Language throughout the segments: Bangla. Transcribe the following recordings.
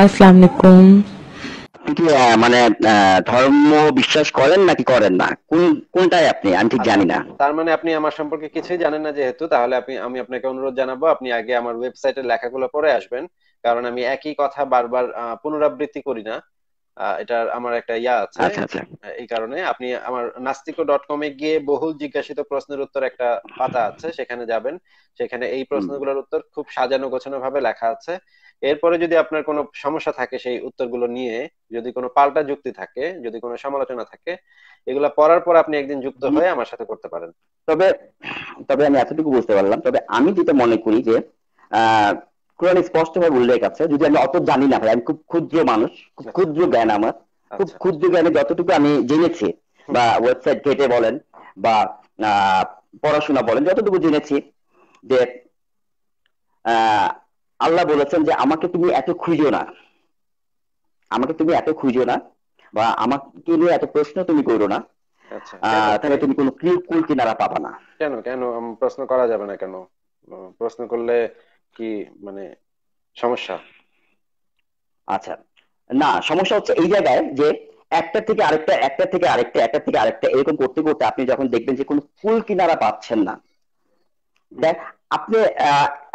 কি মানে ধর্ম বিশ্বাস করেন নাকি করেন না কোন কোনটাই আপনি আমি ঠিক জানি না আচ্ছা, তার মানে আপনি আমার সম্পর্কে কিছুই জানেন না যেহেতু তাহলে আপনি আমি আপনাকে অনুরোধ জানাবো আপনি আগে আমার ওয়েবসাইটে লেখাগুলো পড়ে আসবেন কারণ আমি একই কথা বারবার পুনরাবৃত্তি করি না এটা আমার একটা ইয়া আছে আচ্ছা, আচ্ছা। এই কারণে আপনি আমার নাস্তিকো ডট কম এ গিয়ে বহুল জিজ্ঞাসিত প্রশ্নের উত্তর একটা পাতা আছে সেখানে যাবেন সেখানে এই প্রশ্নগুলোর উত্তর খুব সাজানো গোছানো ভাবে লেখা আছে এরপরে যদি আপনার কোনো সমস্যা থাকে সেই উত্তরগুলো নিয়ে যদি কোনো পাল্টা যুক্তি থাকে যদি কোনো সমালোচনা থাকে এগুলো পড়ার পর আপনি একদিন যুক্ত হয়ে আমার সাথে করতে পারেন তবে তবে আমি এতটুকু বুঝতে পারলাম তবে আমি যেটা মনে করি যে কোরআন ভাবে উল্লেখ আছে যদি আমি অত জানি না ভাই আমি খুব ক্ষুদ্র মানুষ খুব আচ্ছা। ক্ষুদ্র জ্ঞান আমার খুব আচ্ছা। ক্ষুদ্র জ্ঞানে যতটুকু আমি জেনেছি বা ওয়েবসাইট ঘেটে বলেন বা পড়াশোনা বলেন যতটুকু জেনেছি যে আল্লাহ বলেছেন যে আমাকে তুমি এত খুঁজো না আমাকে তুমি এত খুঁজো না বা আমাকে নিয়ে এত প্রশ্ন তুমি করো না আচ্ছা, তাহলে তুমি কোনো কুল কিনারা পাবা না কেন কেন প্রশ্ন করা যাবে না কেন প্রশ্ন করলে কি মানে সমস্যা আচ্ছা না সমস্যা হচ্ছে এই জায়গায় যে একটা থেকে আরেকটা একটা থেকে আরেকটা একটা থেকে আরেকটা এরকম করতে করতে আপনি যখন দেখবেন যে কোনো কুল কিনারা পাচ্ছেন না আপনি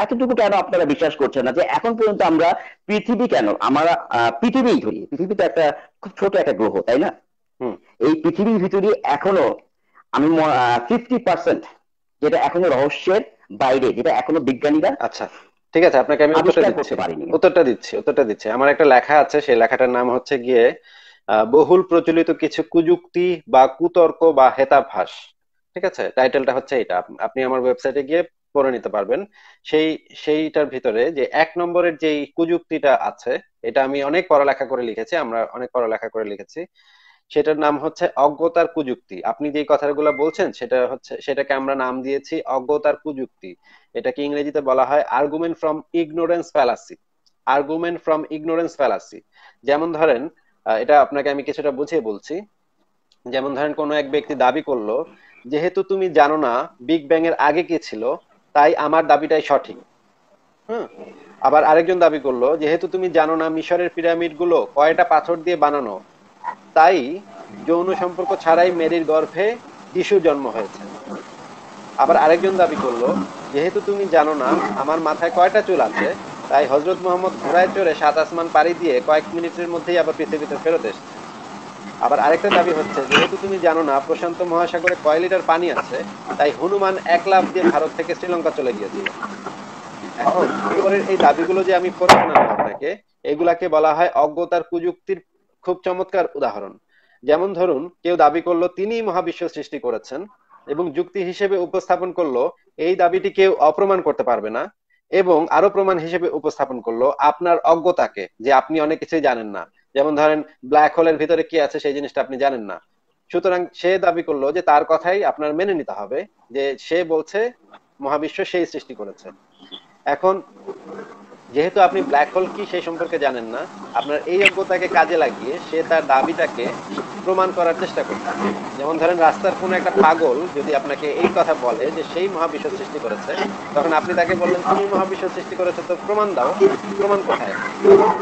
এতটুকু কেন আপনারা বিশ্বাস করছেন না যে এখন পর্যন্ত আমরা পৃথিবী কেন আমরা পৃথিবী ধরি পৃথিবী একটা খুব ছোট একটা গ্রহ তাই না এই পৃথিবীর ভিতরে এখনো আমি ফিফটি পার্সেন্ট যেটা এখনো রহস্যের বাইরে যেটা এখনো বিজ্ঞানীরা আচ্ছা ঠিক আছে আপনাকে আমি উত্তরটা দিচ্ছি উত্তরটা দিচ্ছি আমার একটা লেখা আছে সেই লেখাটার নাম হচ্ছে গিয়ে বহুল প্রচলিত কিছু কুযুক্তি বা কুতর্ক বা হেতাভাস ঠিক আছে টাইটেলটা হচ্ছে এটা আপনি আমার ওয়েবসাইটে গিয়ে করে নিতে পারবেন সেই সেইটার ভিতরে যে এক নম্বরের যে কুযুক্তিটা আছে এটা আমি অনেক পড়ালেখা করে লিখেছি আমরা অনেক পড়ালেখা করে লিখেছি সেটার নাম হচ্ছে অজ্ঞতার কুযুক্তি আপনি যে কথাগুলো বলছেন সেটা হচ্ছে সেটাকে আমরা নাম দিয়েছি অজ্ঞতার কুযুক্তি এটাকে ইংরেজিতে বলা হয় argument from ignorance fallacy argument from ignorance fallacy যেমন ধরেন এটা আপনাকে আমি কিছুটা বুঝিয়ে বলছি যেমন ধরেন কোনো এক ব্যক্তি দাবি করলো যেহেতু তুমি জানো না বিগ ব্যাং এর আগে কি ছিল তাই আমার দাবিটাই সঠিক হুম আবার আরেকজন দাবি করলো যেহেতু তুমি জানো না মিশরের পিরামিডগুলো কয়টা পাথর দিয়ে বানানো তাই যৌন সম্পর্ক ছাড়াই মেরির গর্ভে যিশুর জন্ম হয়েছে আবার আরেকজন দাবি করলো যেহেতু তুমি জানো না আমার মাথায় কয়টা চুল আছে তাই হজরত মোহাম্মদ ঘোড়ায় চড়ে সাত আসমান পাড়ি দিয়ে কয়েক মিনিটের মধ্যেই আবার পৃথিবীতে ফেরত এসেছে আবার আরেকটা দাবি হচ্ছে যেহেতু তুমি জানো না প্রশান্ত মহাসাগরে কয় লিটার পানি আছে তাই হনুমান এক লাভ দিয়ে ভারত থেকে শ্রীলঙ্কা চলে গিয়েছিল এখন উপরের এই দাবিগুলো যে আমি করে শোনালাম আপনাকে এগুলাকে বলা হয় অজ্ঞতার কুযুক্তির খুব চমৎকার উদাহরণ যেমন ধরুন কেউ দাবি করলো তিনি মহাবিশ্ব সৃষ্টি করেছেন এবং যুক্তি হিসেবে উপস্থাপন করলো এই দাবিটি কেউ অপ্রমাণ করতে পারবে না এবং আরো প্রমাণ হিসেবে উপস্থাপন করলো আপনার অজ্ঞতাকে যে আপনি অনেক কিছুই জানেন না যেমন ধরেন ব্ল্যাক হোলের ভিতরে কি আছে সেই জিনিসটা আপনি জানেন না সুতরাং সে দাবি করলো যে তার কথাই আপনার মেনে নিতে হবে যে সে বলছে মহাবিশ্ব সেই সৃষ্টি করেছে এখন যেহেতু আপনি ব্ল্যাক হোল কি সেই সম্পর্কে জানেন না আপনার এই অজ্ঞতাকে কাজে লাগিয়ে সে তার দাবিটাকে প্রমাণ করার চেষ্টা করছে যেমন ধরেন রাস্তার কোনো একটা পাগল যদি আপনাকে এই কথা বলে যে সেই মহাবিশ্ব সৃষ্টি করেছে তখন আপনি তাকে বললেন তুমি মহাবিশ্ব সৃষ্টি করেছো তো প্রমাণ দাও প্রমাণ কোথায়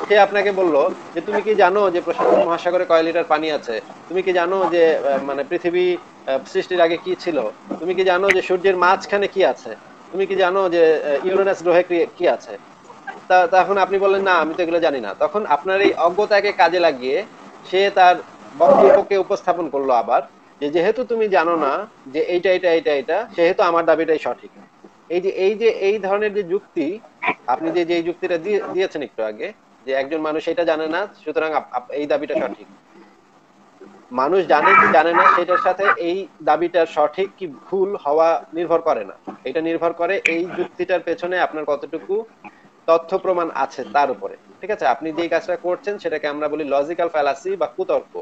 সে আপনাকে বলল যে তুমি কি জানো যে প্রশান্ত মহাসাগরে কয় লিটার পানি আছে তুমি কি জানো যে মানে পৃথিবী সৃষ্টির আগে কি ছিল তুমি কি জানো যে সূর্যের মাঝখানে কি আছে তুমি কি জানো যে ইউরেনাস গ্রহে কি আছে তখন আপনি বললেন না আমি তো এগুলো জানি না তখন আপনার এই অজ্ঞতাকে কাজে লাগিয়ে সে তার বক্তব্যকে উপস্থাপন করলো আবার যে যেহেতু তুমি জানো না যে এইটা এটা এটা এটা সেহেতু আমার দাবিটাই সঠিক এই যে এই যে এই ধরনের যে যুক্তি আপনি যে যে যুক্তিটা দিয়েছেন একটু আগে যে একজন মানুষ এটা জানে না সুতরাং এই দাবিটা সঠিক মানুষ জানে কি জানে না সেটার সাথে এই দাবিটা সঠিক কি ভুল হওয়া নির্ভর করে না এটা নির্ভর করে এই যুক্তিটার পেছনে আপনার কতটুকু তথ্য প্রমাণ আছে তার উপরে ঠিক আছে আপনি যে কাজটা করছেন সেটাকে আমরা বলি লজিক্যাল ফ্যালাসি বা কুতর্ক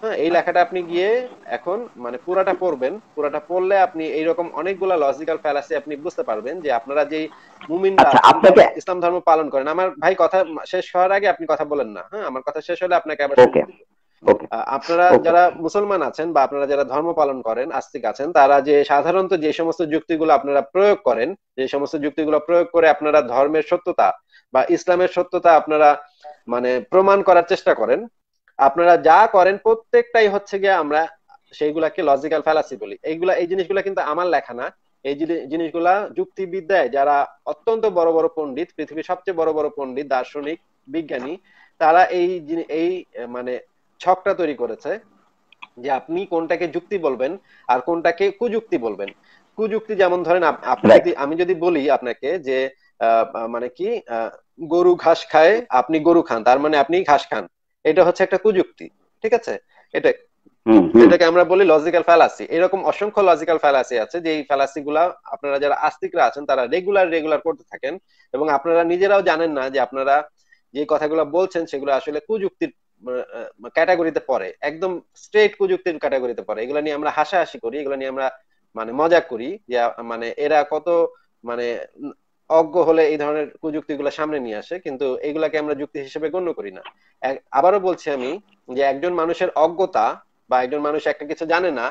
হ্যাঁ এই লেখাটা আপনি গিয়ে এখন মানে পুরাটা পড়বেন পুরাটা পড়লে আপনি এই রকম অনেকগুলো লজিক্যাল ফ্যালাসি আপনি বুঝতে পারবেন যে আপনারা যে মুমিনরা আচ্ছা, আপনাকে ইসলাম ধর্ম পালন করেন আমার ভাই কথা শেষ হওয়ার আগে আপনি কথা বলেন না হ্যাঁ আমার কথা শেষ হলে আপনাকে আবার আপনারা যারা মুসলমান আছেন বা আপনারা যারা ধর্ম পালন করেন আস্তিক আছেন তারা যে সাধারণত যে সমস্ত যুক্তিগুলো আপনারা প্রয়োগ করেন যে সমস্ত যুক্তিগুলো প্রয়োগ করে আপনারা ধর্মের সত্যতা বা ইসলামের সত্যতা আপনারা মানে প্রমাণ করার চেষ্টা করেন আপনারা যা করেন প্রত্যেকটাই হচ্ছে গিয়ে আমরা সেইগুলাকে লজিক্যাল ফ্যালাসি বলি এইগুলা এই জিনিসগুলা কিন্তু আমার লেখা না এই জিনিসগুলা যুক্তিবিদ্যায় যারা অত্যন্ত বড় বড় পণ্ডিত পৃথিবীর সবচেয়ে বড় বড় পণ্ডিত দার্শনিক বিজ্ঞানী তারা এই এই মানে ছকটা তৈরি করেছে যে আপনি কোনটাকে যুক্তি বলবেন আর কোনটাকে কুযুক্তি বলবেন কুযুক্তি যেমন ধরেন আপনি যদি আমি যদি বলি আপনাকে যে মানে কি গরু ঘাস খায় আপনি গরু খান তার মানে আপনি ঘাস খান এটা হচ্ছে একটা কুযুক্তি ঠিক আছে এটা এটাকে আমরা বলি লজিক্যাল ফ্যালাসি এরকম অসংখ্য লজিক্যাল ফ্যালাসি আছে যে এই ফ্যালাসি গুলা আপনারা যারা আস্তিকরা আছেন তারা রেগুলার রেগুলার করতে থাকেন এবং আপনারা নিজেরাও জানেন না যে আপনারা যে কথাগুলো বলছেন সেগুলো আসলে কুযুক্তির ক্যাটাগরিতে পড়ে একদম স্ট্রেট কুযুক্তির ক্যাটাগরিতে পড়ে এগুলো নিয়ে আমরা হাসাহাসি করি এগুলো নিয়ে আমরা মানে মজা করি যে মানে এরা কত মানে অজ্ঞ হলে এই ধরনের গুলা সামনে নিয়ে আসে কিন্তু এগুলাকে আমরা যুক্তি হিসেবে গণ্য করি না আবারও বলছি আমি যে একজন মানুষের অজ্ঞতা বা একজন মানুষ একটা কিছু জানে না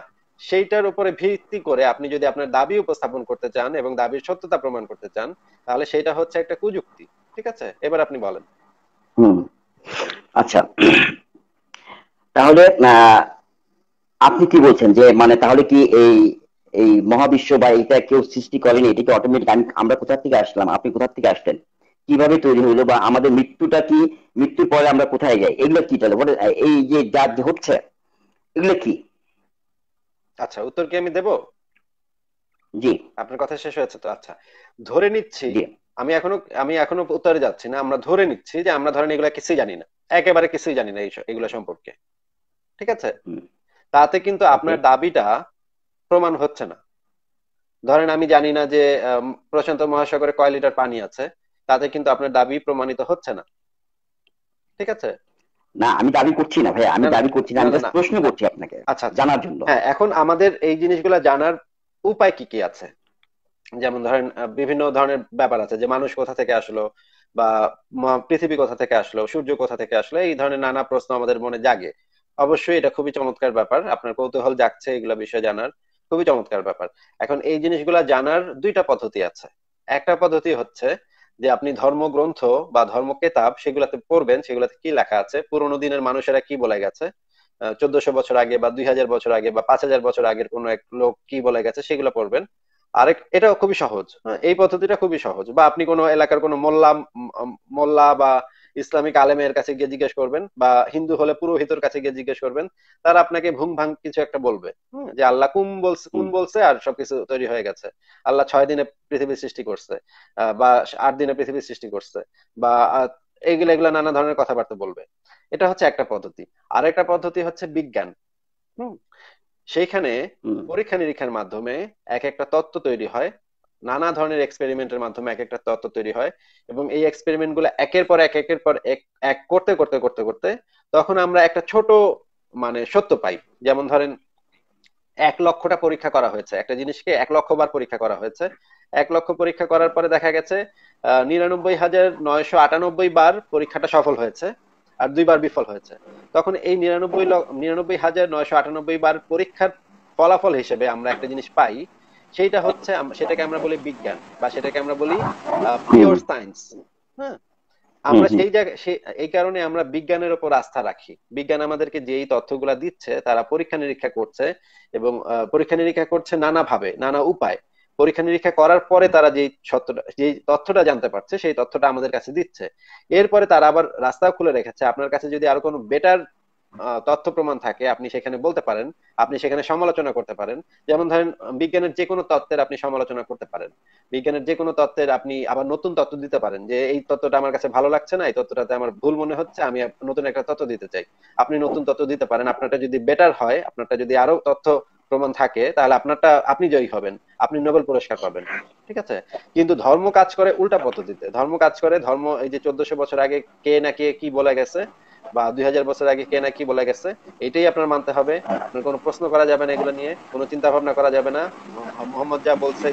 সেইটার উপরে ভিত্তি করে আপনি যদি আপনার দাবি উপস্থাপন করতে চান এবং দাবির সত্যতা প্রমাণ করতে চান তাহলে সেটা হচ্ছে একটা কুযুক্তি ঠিক আছে এবার আপনি বলেন আচ্ছা তাহলে আপনি কি বলছেন যে মানে তাহলে কি এই এই মহাবিশ্ব বা এইটা কেউ সৃষ্টি করেনি এটাকে অটোমেটিক আমি আমরা কোথা থেকে আসলাম আপনি কোথা থেকে আসলেন কিভাবে তৈরি হলো বা আমাদের মৃত্যুটা কি মৃত্যুর পরে আমরা কোথায় যাই এগুলো কি তাহলে এই যে যা হচ্ছে এগুলো কি আচ্ছা উত্তর কি আমি দেব জি আপনার কথা শেষ হয়েছে তো আচ্ছা ধরে নিচ্ছি আমি এখনো আমি এখনো উত্তরে যাচ্ছি না আমরা ধরে নিচ্ছি যে আমরা ধরেন এগুলা কিছুই জানি না একেবারে কিছুই জানি না এইগুলো সম্পর্কে ঠিক আছে তাতে কিন্তু আপনার দাবিটা প্রমাণ হচ্ছে না ধরেন আমি জানি না যে প্রশান্ত মহাসাগরে কয় লিটার পানি আছে তাতে কিন্তু আপনার দাবি প্রমাণিত হচ্ছে না ঠিক আছে না আমি দাবি করছি না ভাই আমি দাবি করছি না আমি প্রশ্ন করছি আপনাকে আচ্ছা, আচ্ছা জানার জন্য হ্যাঁ এখন আমাদের এই জিনিসগুলো জানার উপায় কি কি আছে যেমন ধরেন বিভিন্ন ধরনের ব্যাপার আছে যে মানুষ কোথা থেকে আসলো বা পৃথিবী কোথা থেকে আসলো সূর্য কোথা থেকে আসলো এই ধরনের নানা প্রশ্ন আমাদের মনে জাগে অবশ্যই এটা খুবই চমৎকার ব্যাপার আপনার কৌতূহল জাগছে এগুলো বিষয়ে জানার খুবই চমৎকার ব্যাপার এখন এই জিনিসগুলা জানার দুইটা পদ্ধতি আছে একটা পদ্ধতি হচ্ছে যে আপনি ধর্মগ্রন্থ বা ধর্ম কেতাব সেগুলাতে পড়বেন সেগুলাতে কি লেখা আছে পুরোনো দিনের মানুষেরা কি বলে গেছে চোদ্দশো বছর আগে বা দুই হাজার বছর আগে বা পাঁচ হাজার বছর আগের কোনো এক লোক কি বলে গেছে সেগুলো পড়বেন আরেক এটা খুবই সহজ হ্যাঁ, এই পদ্ধতিটা খুবই সহজ বা আপনি কোনো এলাকার কোনো মোল্লা মোল্লা বা ইসলামিক আলেমের কাছে গিয়ে জিজ্ঞেস করবেন বা হিন্দু হলে পুরোহিতর কাছে গিয়ে জিজ্ঞেস করবেন তারা আপনাকে ভুং ভাং কিছু একটা বলবে যে আল্লাহ কুম বলছে কুম বলছে আর সবকিছু তৈরি হয়ে গেছে আল্লাহ ছয় দিনে পৃথিবী সৃষ্টি করছে বা আট দিনে পৃথিবী সৃষ্টি করছে বা এইগুলো এগুলো নানা ধরনের কথাবার্তা বলবে এটা হচ্ছে একটা পদ্ধতি আর একটা পদ্ধতি হচ্ছে বিজ্ঞান সেইখানে পরীক্ষা নিরীক্ষার মাধ্যমে এক একটা তত্ত্ব তৈরি হয় নানা ধরনের এক্সপেরিমেন্টের মাধ্যমে এক একটা তত্ত্ব তৈরি হয় এবং এই এক্সপেরিমেন্ট গুলো একের পর এক একের পর এক এক করতে করতে করতে করতে তখন আমরা একটা ছোট মানে সত্য পাই যেমন ধরেন এক লক্ষটা পরীক্ষা করা হয়েছে একটা জিনিসকে এক লক্ষ বার পরীক্ষা করা হয়েছে এক লক্ষ পরীক্ষা করার পরে দেখা গেছে নিরানব্বই হাজার নয়শো আটানব্বই বার পরীক্ষাটা সফল হয়েছে আর দুইবার বিফল হয়েছে তখন এই নিরানব্বই নিরানব্বই হাজার নয়শো আটানব্বই বার পরীক্ষার ফলাফল হিসেবে আমরা একটা জিনিস পাই সেইটা হচ্ছে সেটাকে আমরা বলি বিজ্ঞান বা সেটাকে আমরা বলি পিওর সায়েন্স হ্যাঁ আমরা সেই জায়গায় এই কারণে আমরা বিজ্ঞানের উপর আস্থা রাখি বিজ্ঞান আমাদেরকে যেই তথ্যগুলা দিচ্ছে তারা পরীক্ষা নিরীক্ষা করছে এবং পরীক্ষা নিরীক্ষা করছে নানাভাবে নানা উপায় পরীক্ষা নিরীক্ষা করার পরে তারা যে সত্যটা যে তথ্যটা জানতে পারছে সেই তথ্যটা আমাদের কাছে দিচ্ছে এরপরে তারা আবার রাস্তা খুলে রেখেছে আপনার কাছে যদি আরো কোনো বেটার তথ্য প্রমাণ থাকে আপনি সেখানে বলতে পারেন আপনি সেখানে সমালোচনা করতে পারেন যেমন ধরেন বিজ্ঞানের যে কোনো তত্ত্বের আপনি সমালোচনা করতে পারেন বিজ্ঞানের যে কোনো তত্ত্বের আপনি আবার নতুন তত্ত্ব দিতে পারেন যে এই তত্ত্বটা আমার কাছে ভালো লাগছে না এই তত্ত্বটাতে আমার ভুল মনে হচ্ছে আমি নতুন একটা তত্ত্ব দিতে চাই আপনি নতুন তত্ত্ব দিতে পারেন আপনারটা যদি বেটার হয় আপনারটা যদি আরো তথ্য প্রমাণ থাকে তাহলে আপনারটা আপনি জয়ী হবেন আপনি নোবেল পুরস্কার পাবেন ঠিক আছে কিন্তু ধর্ম কাজ করে উল্টা পদ্ধতিতে ধর্ম কাজ করে ধর্ম এই যে চোদ্দশো বছর আগে কে না কে কি বলে গেছে বা দুই হাজার বছর আগে কে না কি বলে গেছে এটাই আপনার মানতে হবে আপনার কোনো প্রশ্ন করা যাবে না এগুলো নিয়ে কোনো চিন্তা ভাবনা করা যাবে না মোহাম্মদ যা বলছে